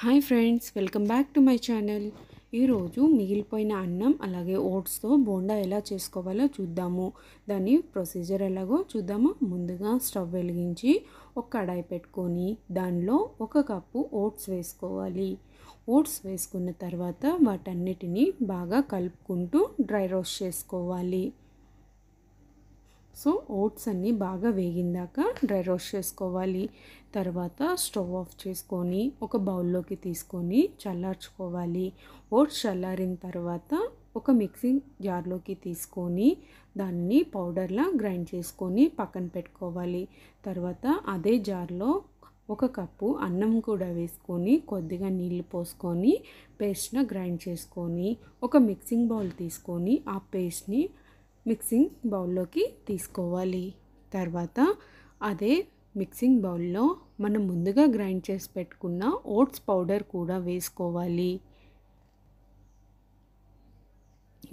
hi friends welcome back to my channel ఈరోజు మిగిలిపోయిన అన్నం అలాగే ఓట్స్తో బోండా ఎలా చేసుకోవాలో చూద్దాము దాని ప్రొసీజర్ ఎలాగో చూద్దాము ముందుగా స్టవ్ వెలిగించి ఒక కడాయి పెట్టుకొని దానిలో ఒక కప్పు ఓట్స్ వేసుకోవాలి ఓట్స్ వేసుకున్న తర్వాత వాటన్నిటిని బాగా కలుపుకుంటూ డ్రై రోస్ట్ చేసుకోవాలి సో ఓట్స్ అన్ని బాగా వేగిందాక డ్రై రోస్ట్ చేసుకోవాలి తర్వాత స్టవ్ ఆఫ్ చేసుకొని ఒక బౌల్లోకి తీసుకొని చల్లార్చుకోవాలి ఓట్స్ చల్లారిన తర్వాత ఒక మిక్సింగ్ జార్లోకి తీసుకొని దాన్ని పౌడర్లా గ్రైండ్ చేసుకొని పక్కన పెట్టుకోవాలి తర్వాత అదే జార్లో ఒక కప్పు అన్నం కూడా వేసుకొని కొద్దిగా నీళ్లు పోసుకొని పేస్ట్ను గ్రైండ్ చేసుకొని ఒక మిక్సింగ్ బౌల్ తీసుకొని ఆ పేస్ట్ని మిక్సింగ్ బౌల్లోకి తీసుకోవాలి తర్వాత అదే మిక్సింగ్ బౌల్లో మనం ముందుగా గ్రైండ్ చేసి పెట్టుకున్న ఓట్స్ పౌడర్ కూడా వేసుకోవాలి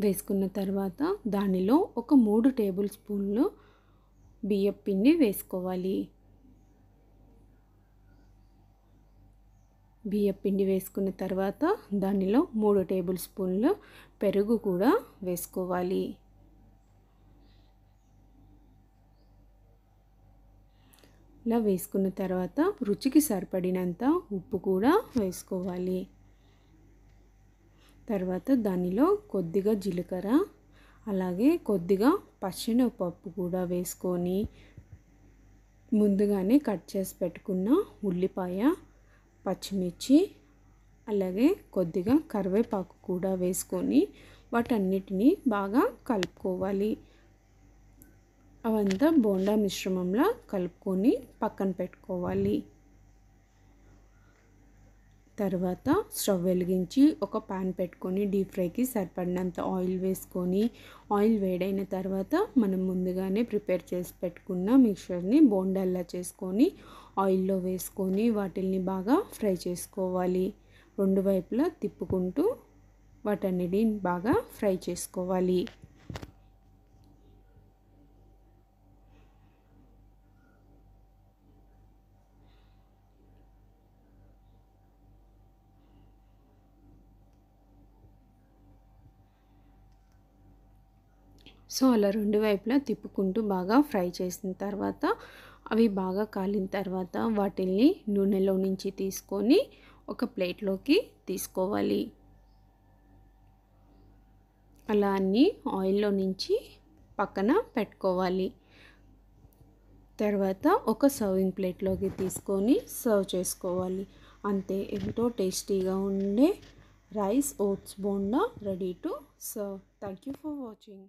వేసుకున్న తర్వాత దానిలో ఒక మూడు టేబుల్ స్పూన్లు బియ్యం పిండి వేసుకోవాలి బియ్యం పిండి వేసుకున్న తర్వాత దానిలో మూడు టేబుల్ స్పూన్లు పెరుగు కూడా వేసుకోవాలి ఇలా వేసుకున్న తర్వాత రుచికి సరిపడినంత ఉప్పు కూడా వేసుకోవాలి తర్వాత దానిలో కొద్దిగా జీలకర్ర అలాగే కొద్దిగా పప్పు కూడా వేసుకొని ముందుగానే కట్ చేసి పెట్టుకున్న ఉల్లిపాయ పచ్చిమిర్చి అలాగే కొద్దిగా కరివేపాకు కూడా వేసుకొని వాటన్నిటిని బాగా కలుపుకోవాలి అవంతా బోండా మిశ్రమంలో కలుపుకొని పక్కన పెట్టుకోవాలి తర్వాత స్టవ్ వెలిగించి ఒక పాన్ పెట్టుకొని డీప్ ఫ్రైకి సరిపడినంత ఆయిల్ వేసుకొని ఆయిల్ వేడైన తర్వాత మనం ముందుగానే ప్రిపేర్ చేసి పెట్టుకున్న మిక్చర్ని బోండాల్లా చేసుకొని ఆయిల్లో వేసుకొని వాటిల్ని బాగా ఫ్రై చేసుకోవాలి రెండు వైపులా తిప్పుకుంటూ వాటన్నిటిని బాగా ఫ్రై చేసుకోవాలి సో అలా రెండు వైపులా తిప్పుకుంటూ బాగా ఫ్రై చేసిన తర్వాత అవి బాగా కాలిన తర్వాత వాటిల్ని నూనెలో నుంచి తీసుకొని ఒక ప్లేట్లోకి తీసుకోవాలి అలా అన్నీ ఆయిల్లో నుంచి పక్కన పెట్టుకోవాలి తర్వాత ఒక సర్వింగ్ ప్లేట్లోకి తీసుకొని సర్వ్ చేసుకోవాలి అంతే ఎంతో టేస్టీగా ఉండే rice oats bonda ready to serve thank you for watching